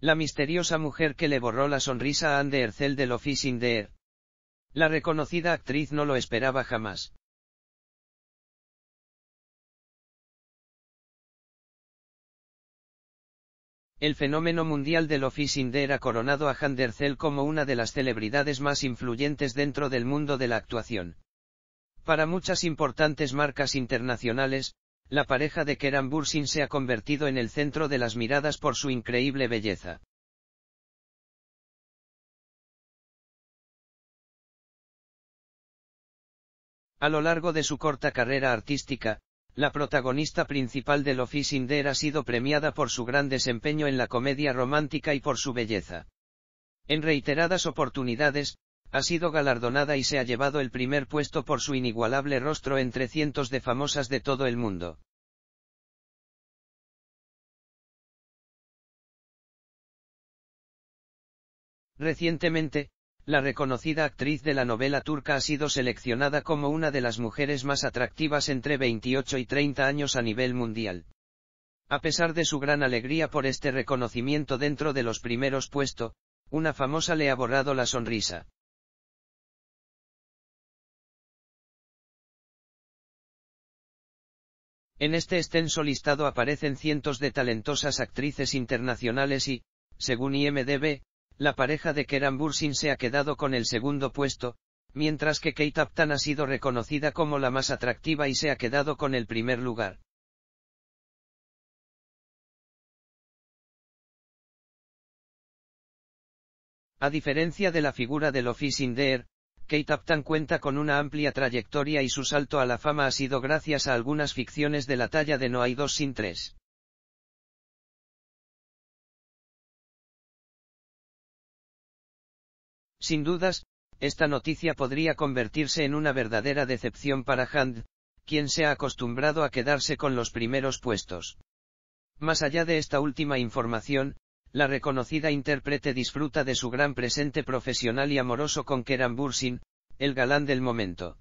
La misteriosa mujer que le borró la sonrisa a Anne Ercel del Office La reconocida actriz no lo esperaba jamás. El fenómeno mundial de Office ha coronado a Hander como una de las celebridades más influyentes dentro del mundo de la actuación. Para muchas importantes marcas internacionales, la pareja de Keran Bursin se ha convertido en el centro de las miradas por su increíble belleza. A lo largo de su corta carrera artística, la protagonista principal de Lofi Sinder ha sido premiada por su gran desempeño en la comedia romántica y por su belleza. En reiteradas oportunidades, ha sido galardonada y se ha llevado el primer puesto por su inigualable rostro entre cientos de famosas de todo el mundo. Recientemente, la reconocida actriz de la novela turca ha sido seleccionada como una de las mujeres más atractivas entre 28 y 30 años a nivel mundial. A pesar de su gran alegría por este reconocimiento dentro de los primeros puestos, una famosa le ha borrado la sonrisa. En este extenso listado aparecen cientos de talentosas actrices internacionales y, según IMDB, la pareja de Keran Bursin se ha quedado con el segundo puesto, mientras que Kate Upton ha sido reconocida como la más atractiva y se ha quedado con el primer lugar. A diferencia de la figura del Office Sinder, Kate Upton cuenta con una amplia trayectoria y su salto a la fama ha sido gracias a algunas ficciones de la talla de No hay dos sin tres. Sin dudas, esta noticia podría convertirse en una verdadera decepción para Hand, quien se ha acostumbrado a quedarse con los primeros puestos. Más allá de esta última información, la reconocida intérprete disfruta de su gran presente profesional y amoroso con Keran Bursin, el galán del momento.